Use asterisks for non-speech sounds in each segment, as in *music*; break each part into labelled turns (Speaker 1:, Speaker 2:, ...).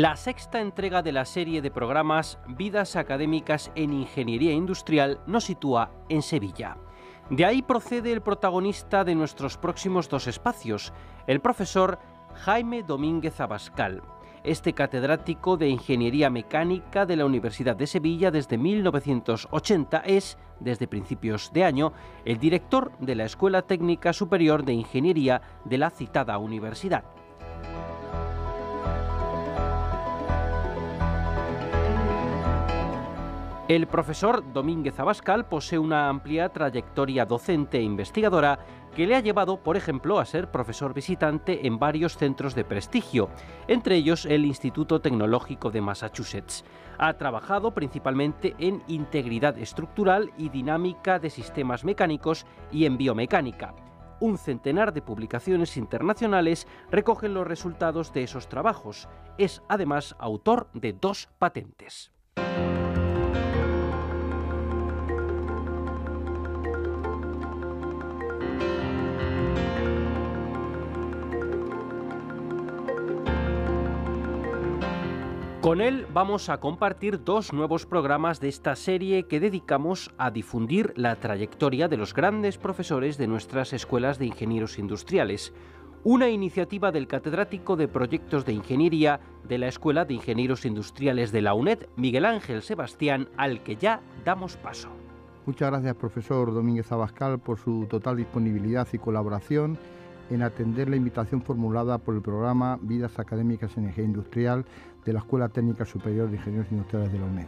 Speaker 1: la sexta entrega de la serie de programas Vidas Académicas en Ingeniería Industrial nos sitúa en Sevilla. De ahí procede el protagonista de nuestros próximos dos espacios, el profesor Jaime Domínguez Abascal. Este catedrático de Ingeniería Mecánica de la Universidad de Sevilla desde 1980 es, desde principios de año, el director de la Escuela Técnica Superior de Ingeniería de la citada universidad. El profesor Domínguez Abascal posee una amplia trayectoria docente e investigadora que le ha llevado, por ejemplo, a ser profesor visitante en varios centros de prestigio, entre ellos el Instituto Tecnológico de Massachusetts. Ha trabajado principalmente en integridad estructural y dinámica de sistemas mecánicos y en biomecánica un centenar de publicaciones internacionales recogen los resultados de esos trabajos. Es además autor de dos patentes. Con él vamos a compartir dos nuevos programas de esta serie que dedicamos a difundir la trayectoria de los grandes profesores de nuestras escuelas de ingenieros industriales, una iniciativa del catedrático de proyectos de ingeniería de la Escuela de Ingenieros Industriales de la UNED, Miguel Ángel Sebastián, al que ya damos paso.
Speaker 2: Muchas gracias, profesor Domínguez Abascal, por su total disponibilidad y colaboración en atender la invitación formulada por el programa Vidas Académicas en Energía Industrial de la Escuela Técnica Superior de Ingenieros Industriales de la UNED.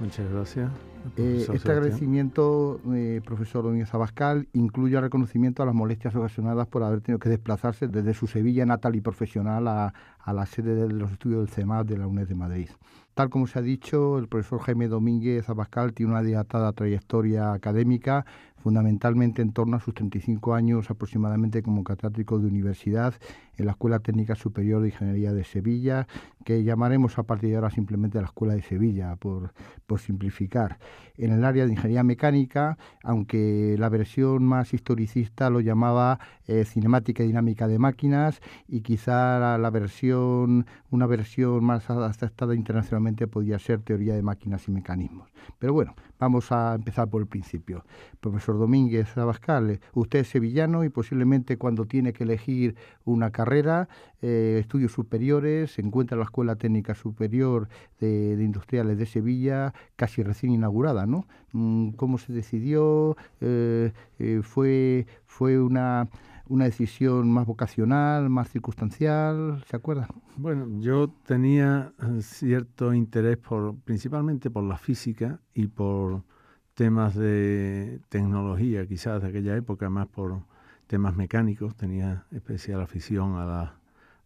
Speaker 3: Muchas gracias.
Speaker 2: Eh, este agradecimiento, eh, profesor Domínguez Abascal, incluye el reconocimiento a las molestias ocasionadas por haber tenido que desplazarse desde su Sevilla natal y profesional a, a la sede de los estudios del CEMAD de la UNED de Madrid. Tal como se ha dicho, el profesor Jaime Domínguez Abascal tiene una dilatada trayectoria académica, fundamentalmente en torno a sus 35 años aproximadamente como catedrático de universidad en la Escuela Técnica Superior de Ingeniería de Sevilla, que llamaremos a partir de ahora simplemente la Escuela de Sevilla, por, por simplificar. En el área de Ingeniería Mecánica, aunque la versión más historicista lo llamaba eh, Cinemática y Dinámica de Máquinas, y quizá la, versión, una versión más aceptada internacionalmente podía ser Teoría de Máquinas y Mecanismos. Pero bueno, Vamos a empezar por el principio. Profesor Domínguez Abascal, usted es sevillano y posiblemente cuando tiene que elegir una carrera, eh, estudios superiores, se encuentra en la Escuela Técnica Superior de, Industriales de Sevilla, casi recién inaugurada, ¿no? Mm, ¿Cómo se decidió? Eh, eh, ¿Fue, fue una una decisión más vocacional, más circunstancial? ¿Se acuerda?
Speaker 3: Bueno, yo tenía eh, cierto interés por, principalmente por la física y por temas de tecnología, quizás de aquella época, más por temas mecánicos, tenía especial afición a las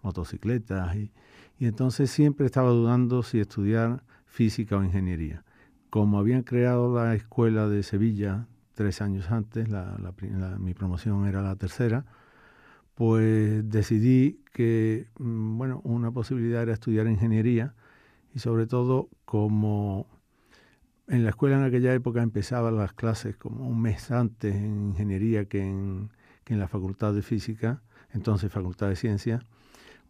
Speaker 3: motocicletas y, y entonces siempre estaba dudando si estudiar física o ingeniería. Como habían creado la escuela de Sevilla tres años antes, la, mi promoción era la tercera, pues decidí que, mm, bueno, una posibilidad era estudiar ingeniería y sobre todo como en la escuela en aquella época empezaban las clases como un mes antes en ingeniería que en, que en la facultad de física, entonces facultad de ciencia,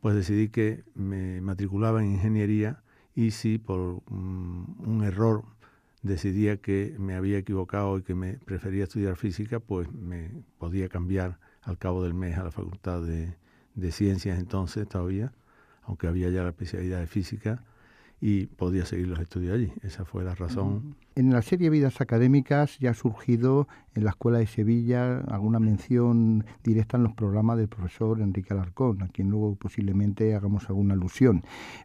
Speaker 3: pues decidí que me matriculaba en ingeniería y si por mm, un error decidía que me había equivocado y que me prefería estudiar física, pues me podía cambiar al cabo del mes a la facultad de, ciencias entonces todavía, aunque había ya la especialidad de física, y podía seguir los estudios allí. Esa fue la razón
Speaker 2: en la serie Vidas Académicas ya ha surgido en la Escuela de Sevilla alguna mención directa en los programas del profesor Enrique Alarcón, a quien luego posiblemente hagamos alguna alusión.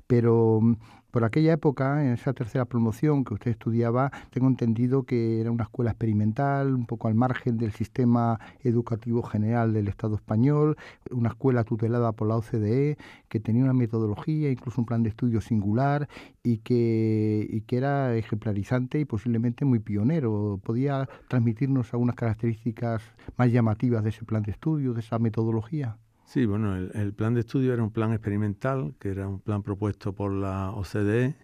Speaker 2: Pero mm, por aquella época, en esa tercera promoción que usted estudiaba, tengo entendido que era una escuela experimental, un poco al margen del sistema educativo general del Estado español, una escuela tutelada por la OCDE, que tenía una metodología, incluso un plan de estudio singular y que, que era ejemplarizante y posiblemente muy pionero. ¿Podía transmitirnos algunas características más llamativas de ese plan de estudio, de esa metodología?
Speaker 3: Sí, bueno, el, plan de estudio era un plan experimental, que era un plan propuesto por la OCDE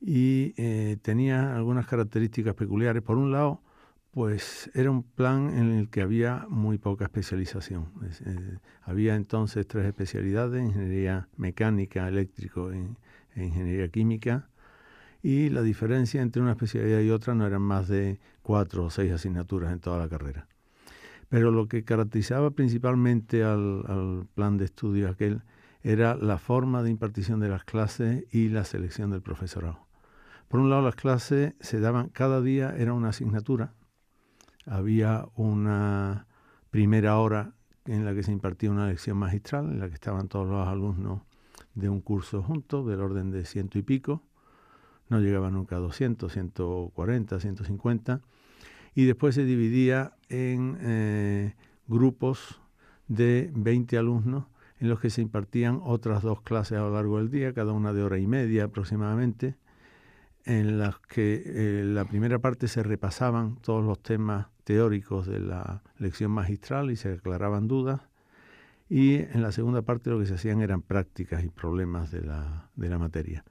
Speaker 3: y eh, tenía algunas características peculiares. Por un lado, pues era un plan en el que había muy poca especialización. Eh, había entonces tres especialidades, ingeniería mecánica, eléctrico e, e ingeniería química, y la diferencia entre una especialidad y otra no eran más de cuatro o seis asignaturas en toda la carrera. Pero lo que caracterizaba principalmente al, plan de estudio aquel era la forma de impartición de las clases y la selección del profesorado. Por un lado, las clases se daban cada día, era una asignatura, había una primera hora en la que se impartía una lección magistral, en la que estaban todos los alumnos de un curso juntos, del orden de ciento y pico, no llegaba nunca a 200, 140, 150, y después se dividía en eh, grupos de 20 alumnos en los que se impartían otras dos clases a lo largo del día, cada una de hora y media aproximadamente, en las que en eh, la primera parte se repasaban todos los temas teóricos de la lección magistral y se aclaraban dudas, y en la segunda parte lo que se hacían eran prácticas y problemas de la materia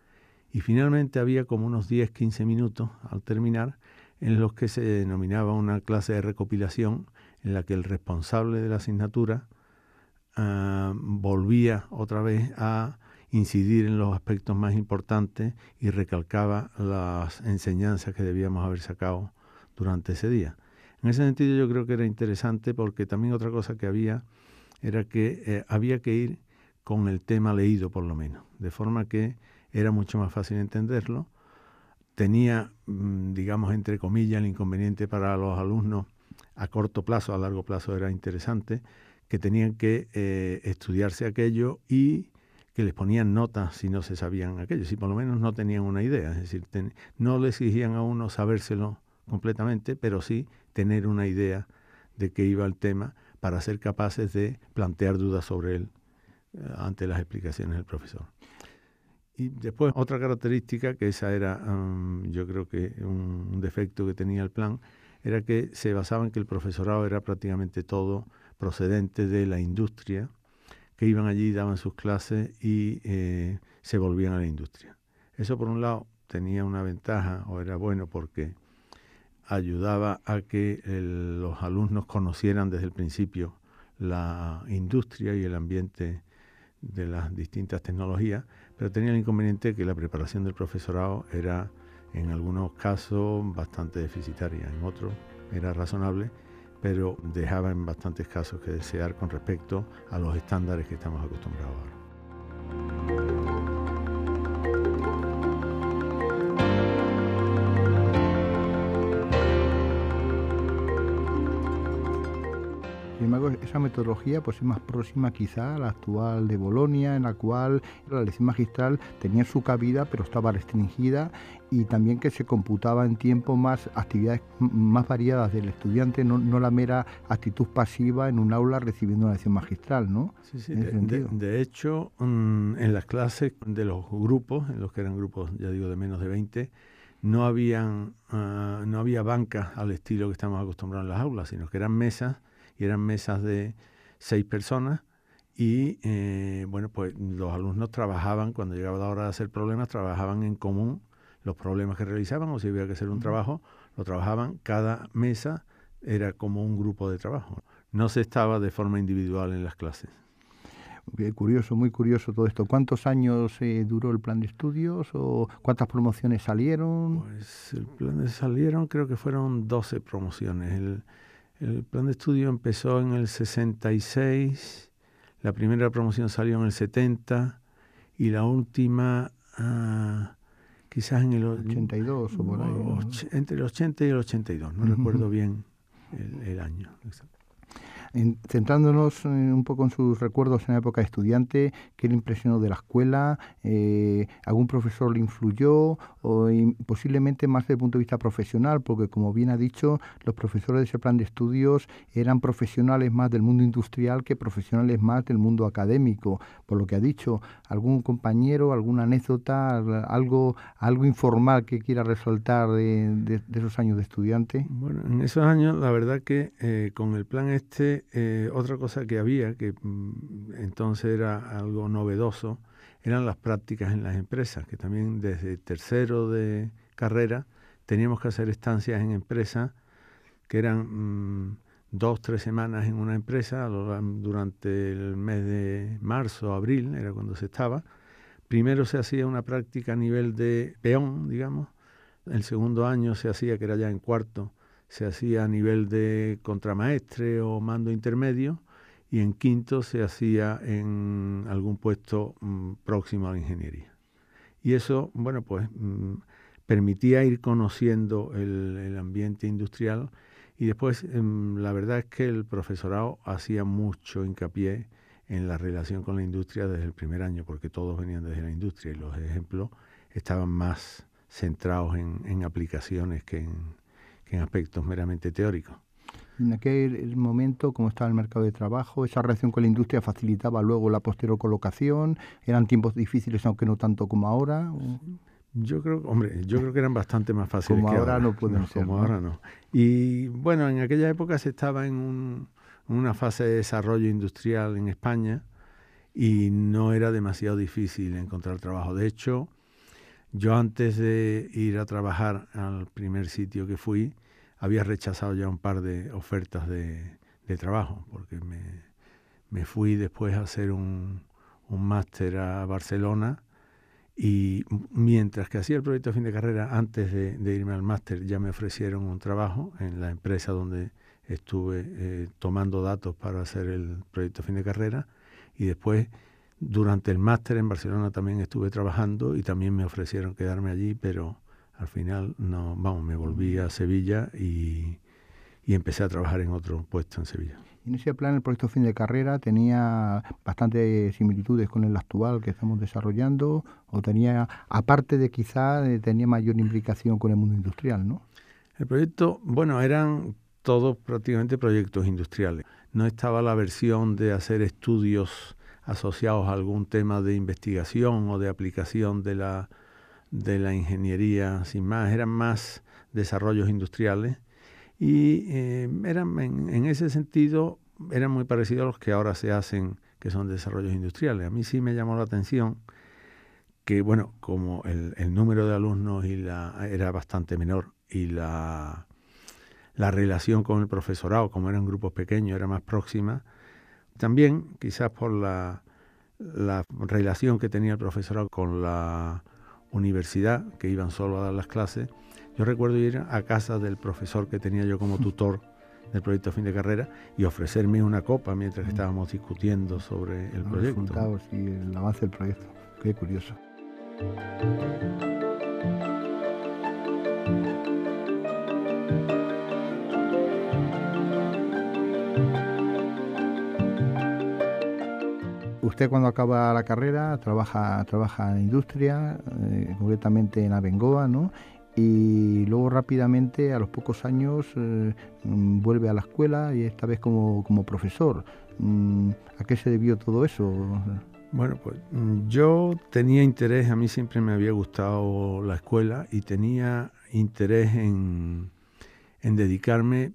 Speaker 3: y finalmente había como unos 10, 15 minutos al terminar en los que se denominaba una clase de recopilación en la que el responsable de la asignatura ah, volvía otra vez a incidir en los aspectos más importantes y recalcaba las enseñanzas que debíamos haber sacado durante ese día. En ese sentido yo creo que era interesante porque también otra cosa que había era que eh, había que ir con el tema leído por lo menos, de forma que era mucho más fácil entenderlo. Tenía, mm, digamos, entre comillas, el inconveniente para los alumnos a corto plazo, a largo plazo era interesante, que tenían que eh, estudiarse aquello y que les ponían notas si no se sabían aquello, si por lo menos no tenían una idea, es decir, no le exigían a uno sabérselo completamente, pero sí tener una idea de qué iba el tema para ser capaces de plantear dudas sobre él eh, ante las explicaciones del profesor. Y después otra característica, que esa era yo creo que un, defecto que tenía el plan, era que se basaba en que el profesorado era prácticamente todo procedente de la industria, que iban allí, daban sus clases y eh, se volvían a la industria. Eso por un lado tenía una ventaja o era bueno porque ayudaba a que los alumnos conocieran desde el principio la industria y el ambiente de las distintas tecnologías, pero tenía el inconveniente que la preparación del profesorado era en algunos casos bastante deficitaria, en otros era razonable, pero dejaba en bastantes casos que desear con respecto a los estándares que estamos acostumbrados ahora.
Speaker 2: esa metodología pues, es más próxima quizá a la actual de Bolonia, en la cual la lección magistral tenía su cabida, pero estaba restringida y también que se computaba en tiempo más actividades más variadas del estudiante, no, la mera actitud pasiva en un aula recibiendo una lección magistral, ¿no? Sí, sí, de,
Speaker 3: hecho, mm, en las clases de los grupos, en los que eran grupos, ya digo, de menos de 20, no, habían, ah, no había bancas al estilo que estamos acostumbrados en las aulas, sino que eran mesas eran mesas de seis personas y eh, bueno, pues los alumnos trabajaban, cuando llegaba la hora de hacer problemas, trabajaban en común los problemas que realizaban o si había que hacer un trabajo, lo trabajaban, cada mesa era como un grupo de trabajo, no se estaba de forma individual en las clases.
Speaker 2: Muy curioso, muy curioso todo esto. ¿Cuántos años eh, duró el plan de estudios
Speaker 3: o cuántas promociones salieron? Pues el plan de salieron creo que fueron 12 promociones. El plan de estudio empezó en el 66, la primera promoción salió en el 70 y la última ah, quizás en el 82 o Entre el 80 y el 82, no recuerdo bien el, año. exactamente
Speaker 2: centrándonos eh, un poco en sus recuerdos en la época de estudiante, ¿qué le impresionó de la escuela? Eh, ¿Algún profesor le influyó? O, posiblemente más desde el punto de vista profesional, porque como bien ha dicho, los profesores de ese plan de estudios eran profesionales más del mundo industrial que profesionales más del mundo académico. Por lo que ha dicho, algún compañero, alguna anécdota, algo, algo informal que quiera resaltar de, esos años de estudiante. Bueno, en esos
Speaker 3: años la verdad que eh, con el plan este eh, otra cosa que había, que mm, entonces era algo novedoso, eran las prácticas en las empresas, que también desde tercero de carrera teníamos que hacer estancias en empresas que eran mm, dos, tres semanas en una empresa durante el mes de marzo, abril, era cuando se estaba. Primero se hacía una práctica a nivel de peón, digamos. El segundo año se hacía, que era ya en cuarto, se hacía a nivel de contramaestre o mando intermedio y en quinto se hacía en algún puesto mm, próximo a la ingeniería. Y eso, bueno, pues mm, permitía ir conociendo el, ambiente industrial y después em, la verdad es que el profesorado hacía mucho hincapié en la relación con la industria desde el primer año, porque todos venían desde la industria y los ejemplos estaban más centrados en, en aplicaciones que en, en aspectos meramente teóricos.
Speaker 2: En aquel momento, cómo estaba el mercado de trabajo, esa relación con la industria facilitaba luego la posterior colocación, eran tiempos difíciles, aunque no tanto como ahora.
Speaker 3: Yo creo, hombre, yo creo que eran bastante más fáciles. Como que ahora, no pueden ser. Como ahora no. Y bueno, en aquella época se estaba en, en una fase de desarrollo industrial en España y no era demasiado difícil encontrar trabajo. De hecho, yo antes de ir a trabajar al primer sitio que fui, había rechazado ya un par de ofertas de, trabajo, porque me, fui después a hacer un, máster a Barcelona y mientras que hacía el proyecto de fin de carrera, antes de, irme al máster, ya me ofrecieron un trabajo en la empresa donde estuve eh, tomando datos para hacer el proyecto de fin de carrera y después durante el máster en Barcelona también estuve trabajando y también me ofrecieron quedarme allí, pero al final no, vamos, me volví a Sevilla y, y empecé a trabajar en otro puesto en Sevilla.
Speaker 2: En ese plan, el proyecto fin de carrera tenía bastantes similitudes con el actual que estamos desarrollando, o tenía, aparte de quizá eh, tenía mayor implicación con el mundo industrial, ¿no?
Speaker 3: El proyecto, bueno, eran todos prácticamente proyectos industriales. No estaba la versión de hacer estudios asociados a algún tema de investigación o de aplicación de la, ingeniería, sin más, eran más desarrollos industriales y eh, eran en, ese sentido eran muy parecidos a los que ahora se hacen, que son desarrollos industriales. A mí sí me llamó la atención que, bueno, como el, número de alumnos y era bastante menor y la relación con el profesorado, como eran grupos pequeños, era más próxima, también, quizás por la, relación que tenía el profesor con la universidad, que iban solo a dar las clases, yo recuerdo ir a casa del profesor que tenía yo como tutor del proyecto fin de carrera y ofrecerme una copa mientras estábamos discutiendo sobre el proyecto. Resultados
Speaker 2: y el avance del proyecto. Qué curioso. usted cuando acaba la carrera trabaja, trabaja en industria, eh, concretamente en Abengoa, ¿no? y luego rápidamente, a los pocos años, eh, mm, vuelve a la escuela y esta vez como, profesor. Mm, ¿A qué se debió
Speaker 3: todo eso? Bueno, pues mm, yo tenía interés, a mí siempre me había gustado la escuela y tenía interés en, en dedicarme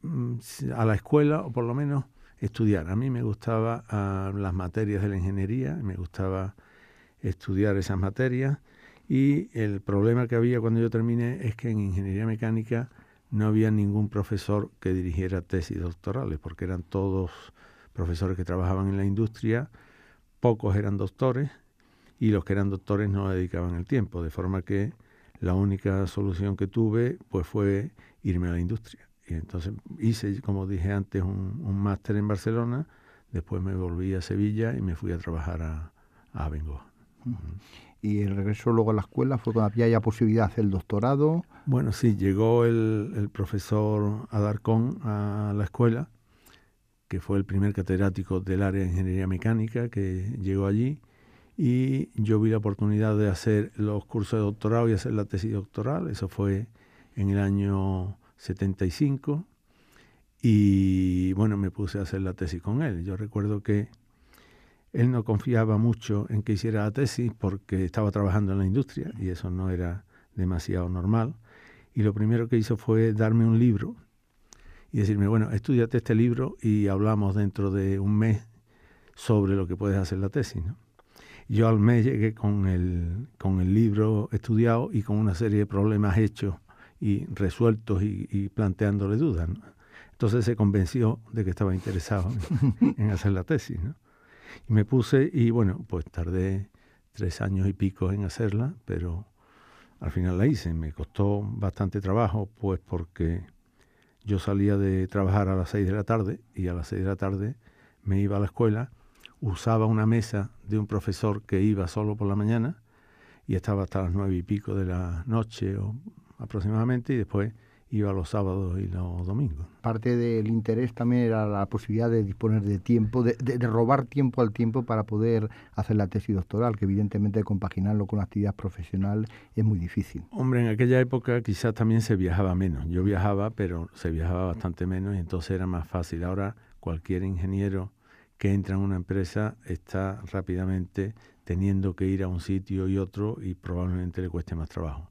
Speaker 3: a la escuela o por lo menos estudiar. A mí me gustaban ah, las materias de la ingeniería, me gustaba estudiar esas materias y el problema que había cuando yo terminé es que en ingeniería mecánica no había ningún profesor que dirigiera tesis doctorales, porque eran todos profesores que trabajaban en la industria, pocos eran doctores y los que eran doctores no dedicaban el tiempo, de forma que la única solución que tuve pues fue irme a la industria. Y entonces hice, como dije antes, un, máster en Barcelona, después me volví a Sevilla y me fui a trabajar a, a Bengoa.
Speaker 2: Mm. ¿Y el regreso luego a la escuela fue cuando había
Speaker 3: ya posibilidad de hacer el
Speaker 2: doctorado?
Speaker 3: Bueno, sí, llegó el, el profesor Adarcón a la escuela, que fue el primer catedrático del área de ingeniería mecánica que llegó allí, y yo vi la oportunidad de hacer los cursos de doctorado y hacer la tesis doctoral, eso fue en el año 75 y bueno, me puse a hacer la tesis con él. Yo recuerdo que él no confiaba mucho en que hiciera la tesis porque estaba trabajando en la industria y eso no era demasiado normal. Y lo primero que hizo fue darme un libro y decirme, bueno, estudiate este libro y hablamos dentro de un mes sobre lo que puedes hacer la tesis. Yo al mes llegué con el, con el libro estudiado y con una serie de problemas hechos y resueltos y, planteándole dudas. Entonces se convenció de que estaba interesado en, *laughs* hacer la tesis. Y me puse y bueno, pues tardé tres años y pico en hacerla, pero al final la hice. Me costó bastante trabajo, pues porque yo salía de trabajar a las seis de la tarde y a las seis de la tarde me iba a la escuela, usaba una mesa de un profesor que iba solo por la mañana y estaba hasta las nueve y pico de la noche o aproximadamente y después iba los sábados y los domingos.
Speaker 2: Parte del interés también era la posibilidad de disponer de tiempo, de, robar tiempo al tiempo para poder hacer la tesis doctoral, que evidentemente compaginarlo con la actividad profesional es muy difícil.
Speaker 3: Hombre, en aquella época quizás también se viajaba menos. Yo viajaba, pero se viajaba bastante menos y entonces era más fácil. Ahora cualquier ingeniero que entra en una empresa está rápidamente teniendo que ir a un sitio y otro y probablemente le cueste más trabajo.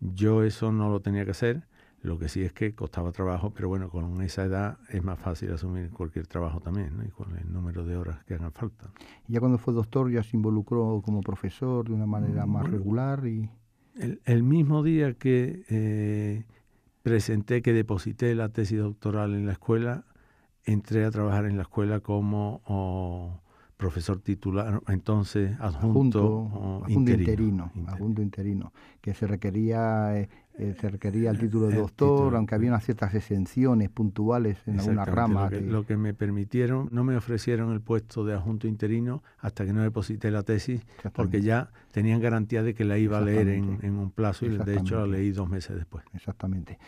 Speaker 3: Yo eso no lo tenía que hacer, lo que sí es que costaba trabajo, pero bueno, con esa edad es más fácil asumir cualquier trabajo también, ¿no? y con el número de horas que hagan falta.
Speaker 2: ya cuando fue doctor ya se involucró como profesor de una manera más regular? y
Speaker 3: El, mismo día que eh, presenté, que deposité la tesis doctoral en la escuela, entré a trabajar en la escuela como profesor titular, entonces adjunto, interino,
Speaker 2: adjunto interino, que se requería eh, se eh, requería el título de doctor, aunque había unas ciertas exenciones puntuales en algunas rama. Lo
Speaker 3: que, me permitieron, no me ofrecieron el puesto de adjunto interino hasta que no deposité la tesis, porque ya tenían garantía de que la iba a leer en, en, un plazo y de hecho la leí dos meses después.
Speaker 2: Exactamente.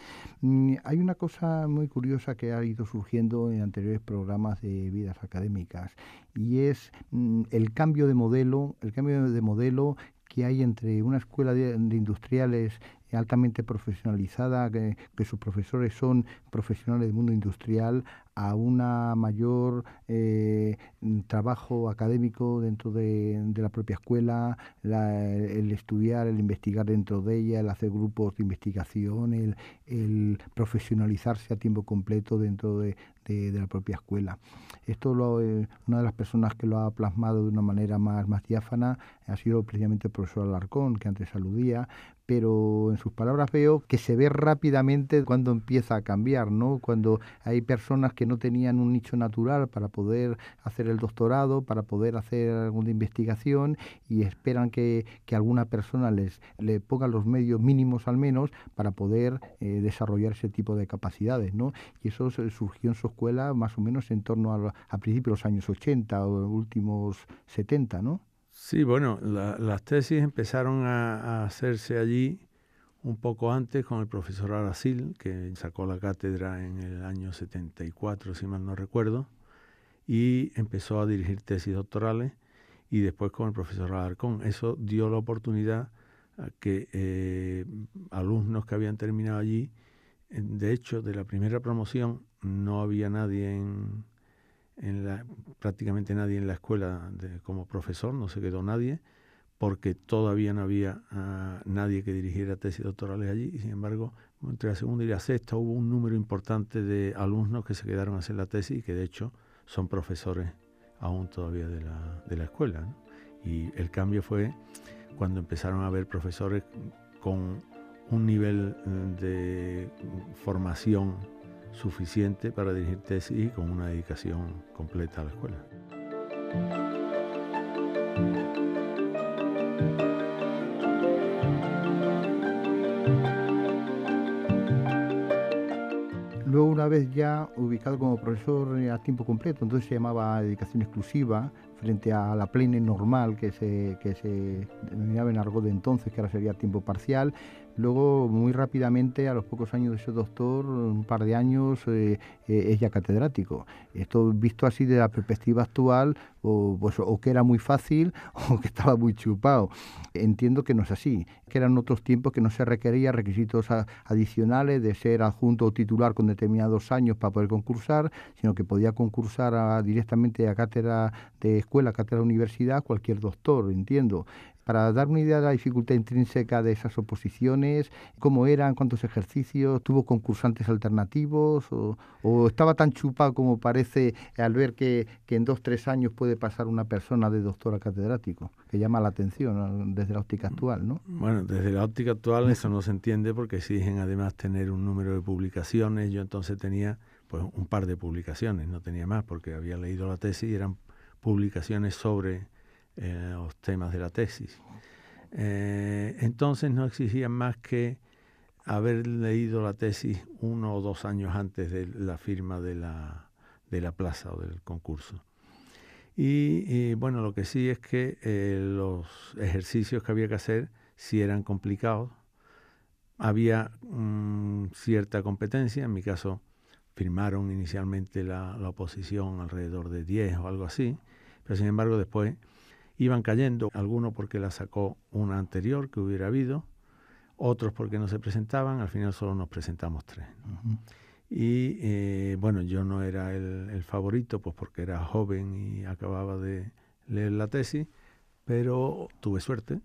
Speaker 2: Mm, hay una cosa muy curiosa que ha ido surgiendo en anteriores programas de vidas académicas y es mm, el cambio de modelo, el cambio de modelo que hay entre una escuela de, industriales altamente profesionalizada, que, sus profesores son profesionales del mundo industrial, a una mayor eh, trabajo académico dentro de, la propia escuela, el estudiar, el investigar dentro de ella, el hacer grupos de investigación, el, profesionalizarse a tiempo completo dentro de, la propia escuela. Esto lo, eh, una de las personas que lo ha plasmado de una manera más, más diáfana ha sido precisamente el profesor Alarcón, que antes aludía, pero en sus palabras veo que se ve rápidamente cuando empieza a cambiar, ¿no? Cuando hay personas que no tenían un nicho natural para poder hacer el doctorado, para poder hacer alguna investigación y esperan que, alguna persona les le ponga los medios mínimos al menos para poder eh, desarrollar ese tipo de capacidades, ¿no? Y eso surgió en su escuela más o menos en torno a, a principios de los años 80 o últimos 70, ¿no?
Speaker 3: Sí, bueno, las tesis empezaron a, hacerse allí un poco antes con el profesor Aracil, que sacó la cátedra en el año 74, si mal no recuerdo, y empezó a dirigir tesis doctorales, y después con el profesor Alarcón. Eso dio la oportunidad a que eh, alumnos que habían terminado allí, de hecho, de la primera promoción no había nadie en, la, prácticamente nadie en la escuela como profesor, no se quedó nadie, porque todavía no había ah, nadie que dirigiera tesis doctorales allí, y sin embargo, entre la segunda y la sexta hubo un número importante de alumnos que se quedaron a hacer la tesis y que de hecho son profesores aún todavía de la, escuela. Y el cambio fue cuando empezaron a haber profesores con un nivel eh, de formación suficiente para dirigir tesis y con una dedicación completa a la escuela.
Speaker 2: Luego, una vez ya ubicado como profesor a tiempo completo, entonces se llamaba dedicación exclusiva frente a la plena normal que se, que se denominaba en argot de entonces, que ahora sería tiempo parcial, Luego, muy rápidamente, a los pocos años de ser doctor, un par de años, eh, eh, es ya catedrático. Esto visto así de la perspectiva actual, o, pues, o que era muy fácil *laughs* o que estaba muy chupado. Entiendo que no es así, que eran otros tiempos que no se requería requisitos adicionales de ser adjunto o titular con determinados años para poder concursar, sino que podía concursar directamente a cátedra de escuela, cátedra de universidad, cualquier doctor, entiendo para dar una idea de la dificultad intrínseca de esas oposiciones, cómo eran, cuántos ejercicios, tuvo concursantes alternativos o, estaba tan chupa como parece al ver que, en dos, tres años puede pasar una persona de doctora a catedrático, que llama la atención desde la óptica actual, ¿no?
Speaker 3: Bueno, desde la óptica actual eso no se entiende porque exigen además tener un número de publicaciones, yo entonces tenía pues un par de publicaciones, no tenía más porque había leído la tesis y eran publicaciones sobre eh, los temas de la tesis. Eh, entonces no exigían más que haber leído la tesis uno o dos años antes de la firma de la, de la plaza o del concurso. Y, bueno, lo que sí es que eh, los ejercicios que había que hacer sí eran complicados. Había mm, cierta competencia, en mi caso firmaron inicialmente la, la oposición alrededor de 10 o algo así, pero sin embargo después iban cayendo, algunos porque la sacó una anterior que hubiera habido, otros porque no se presentaban, al final solo nos presentamos tres. Y eh, bueno, yo no era el, favorito, pues porque era joven y acababa de leer la tesis, pero tuve suerte.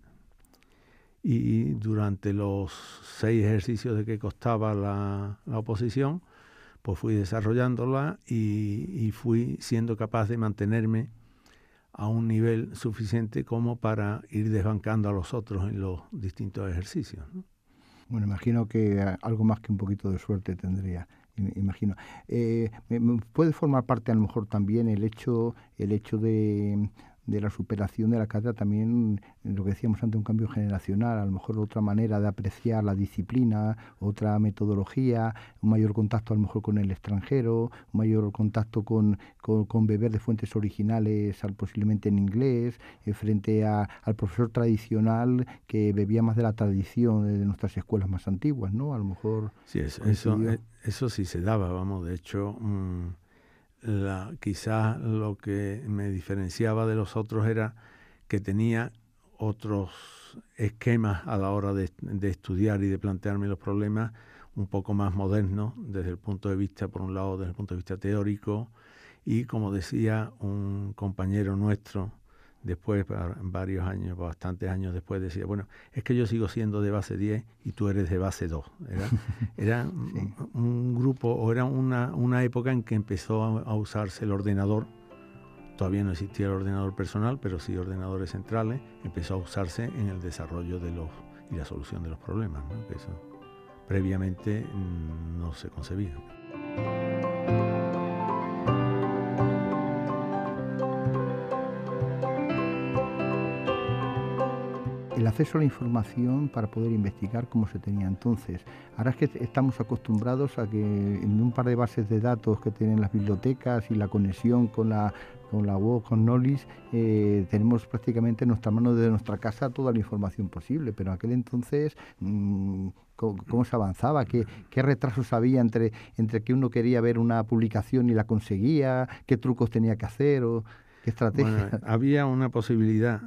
Speaker 3: Y durante los seis ejercicios de que costaba la, oposición, pues fui desarrollándola y fui siendo capaz de mantenerme a un nivel suficiente como para ir desbancando a los otros en los distintos ejercicios.
Speaker 2: Bueno, imagino que ah, algo más que un poquito de suerte tendría imagino. Eh, puede formar parte a lo mejor también el hecho, el hecho de, de la superación de la cátedra, también lo que decíamos antes, un cambio generacional, a lo mejor otra manera de apreciar la disciplina, otra metodología, un mayor contacto a lo mejor con el extranjero, un mayor contacto con, beber de fuentes originales, al, posiblemente en inglés, eh, frente a, al profesor tradicional que bebía más de la tradición de nuestras escuelas más antiguas, ¿no? A lo mejor...
Speaker 3: Sí, eso, eh, eso, sí se daba, vamos, de hecho la, quizás lo que me diferenciaba de los otros era que tenía otros esquemas a la hora de, de estudiar y de plantearme los problemas un poco más modernos desde el punto de vista, por un lado, desde el punto de vista teórico y como decía un compañero nuestro, después, varios años, bastantes años después, decía, bueno, es que yo sigo siendo de base 10 y tú eres de base 2. *laughs* Era, un grupo, o era una, época en que empezó a, usarse el ordenador, todavía no existía el ordenador personal, pero sí ordenadores centrales, empezó a usarse en el desarrollo de los y la solución de los problemas, eso previamente mm, no se concebía.
Speaker 2: el acceso a la información para poder investigar como se tenía entonces. Ahora es que estamos acostumbrados a que en un par de bases de datos que tienen las bibliotecas y la conexión con la con la web, con Nolis... Eh, tenemos prácticamente en nuestra mano desde nuestra casa toda la información posible, pero aquel entonces, mm, ¿cómo, se avanzaba? ¿Qué, retrasos había entre, entre que uno quería ver una publicación y la conseguía? ¿Qué trucos tenía que hacer? o ¿Qué estrategia?
Speaker 3: había una posibilidad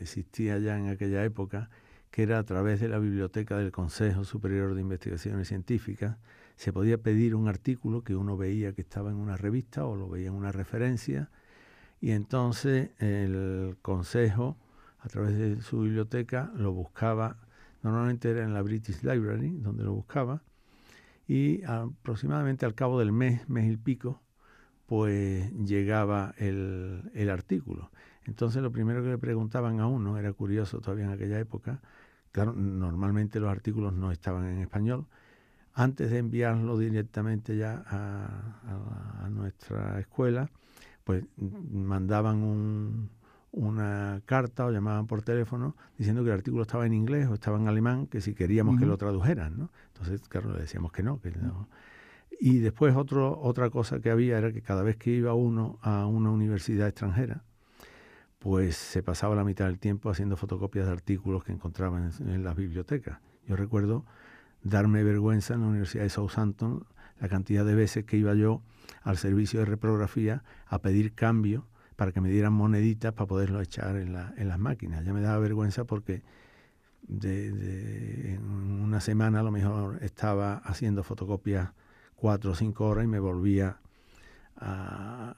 Speaker 3: existía ya en aquella época, que era a través de la biblioteca del Consejo Superior de Investigaciones Científicas, se podía pedir un artículo que uno veía que estaba en una revista o lo veía en una referencia, y entonces el Consejo, a través de su biblioteca, lo buscaba, normalmente era en la British Library, donde lo buscaba, y aproximadamente al cabo del mes, mes y pico, pues llegaba el artículo. Entonces lo primero que le preguntaban a uno, era curioso todavía en aquella época, claro, normalmente los artículos no estaban en español, antes de enviarlo directamente ya a, nuestra escuela, pues mandaban una carta o llamaban por teléfono diciendo que el artículo estaba en inglés o estaba en alemán, que si queríamos que lo tradujeran, ¿no? Entonces, claro, le decíamos que no, que Y después otro, otra cosa que había era que cada vez que iba uno a una universidad extranjera, pues se pasaba la mitad del tiempo haciendo fotocopias de artículos que encontraba en, las bibliotecas. Yo recuerdo darme vergüenza en la Universidad de Southampton la cantidad de veces que iba yo al servicio de reprografía a pedir cambio para que me dieran moneditas para poderlo echar en, las máquinas. Ya me daba vergüenza porque de, en una semana a lo mejor estaba haciendo fotocopias cuatro o cinco horas y me volvía a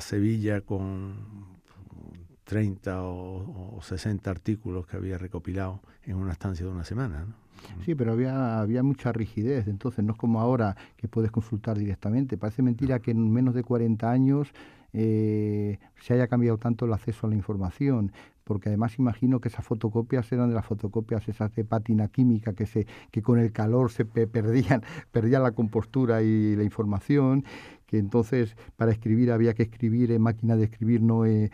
Speaker 3: Sevilla con 30 o, 60 artículos que había recopilado en una estancia de una semana.
Speaker 2: Sí, pero había, había mucha rigidez, entonces no es como ahora que puedes consultar directamente. Parece mentira que en menos de 40 años eh, se haya cambiado tanto el acceso a la información, porque además imagino que esas fotocopias eran de las fotocopias esas de pátina química que, se, que con el calor se perdían, *laughs* perdían la compostura y la información entonces para escribir había que escribir en máquina de escribir, no, en,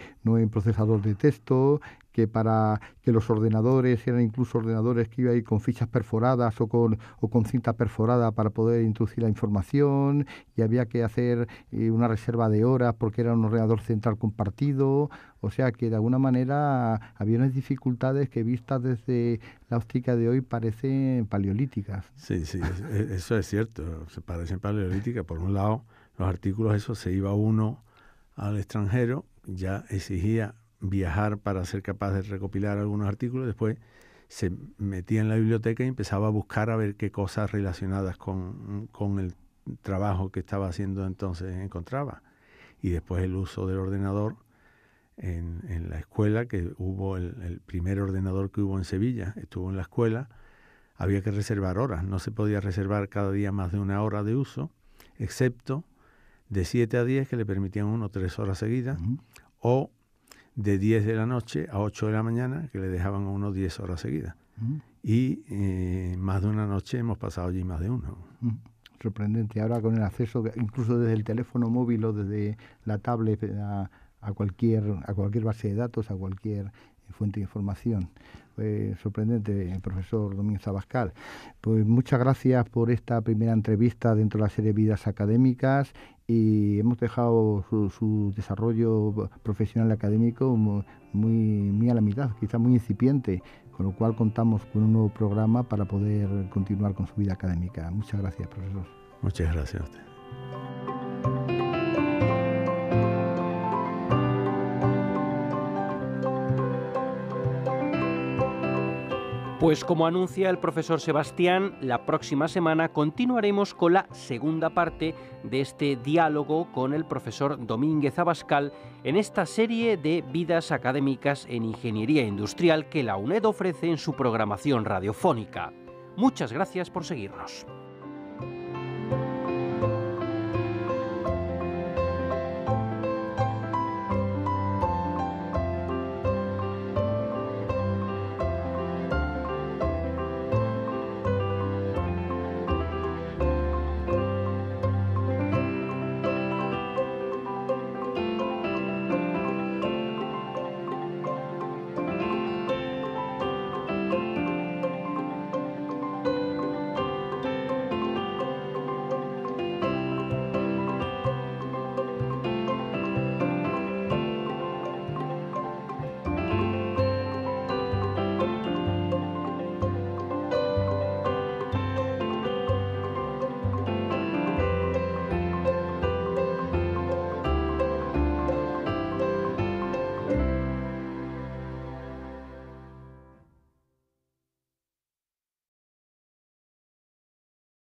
Speaker 2: procesador de texto, que para que los ordenadores eran incluso ordenadores que iba a ir con fichas perforadas o con, cinta perforada para poder introducir la información y había que hacer eh, una reserva de horas porque era un ordenador central compartido o sea que de alguna manera había unas dificultades que vistas desde la óptica de hoy parecen paleolíticas
Speaker 3: sí sí e, eso es cierto se parecen paleolíticas por un lado los artículos esos se iba uno al extranjero, ya exigía viajar para ser capaz de recopilar algunos artículos, después se metía en la biblioteca y empezaba a buscar a ver qué cosas relacionadas con, el trabajo que estaba haciendo entonces encontraba. Y después el uso del ordenador en, la escuela, que hubo el, el, primer ordenador que hubo en Sevilla, estuvo en la escuela, había que reservar horas, no se podía reservar cada día más de una hora de uso, excepto de 7 a 10, que le permitían uno tres horas seguidas, o de 10 de la noche a 8 de la mañana, que le dejaban a uno 10 horas seguidas. Y eh, más de una noche hemos pasado allí más de uno.
Speaker 2: Sorprendente, ahora con el acceso, incluso desde el teléfono móvil o desde la tablet eh, a, cualquier, a cualquier base de datos, a cualquier eh, fuente de información. sorprendente, profesor Domínguez Abascal. Pues muchas gracias por esta primera entrevista dentro de la serie Vidas Académicas y hemos dejado su, desarrollo profesional académico muy, muy a la mitad, quizá muy incipiente, con lo cual contamos con un nuevo programa para poder continuar con su vida académica. Muchas gracias, profesor.
Speaker 3: Muchas gracias a usted.
Speaker 1: Pues como anuncia el profesor Sebastián, la próxima semana continuaremos con la segunda parte de este diálogo con el profesor Domínguez Abascal en esta serie de vidas académicas en ingeniería industrial que la UNED ofrece en su programación radiofónica. Muchas gracias por seguirnos.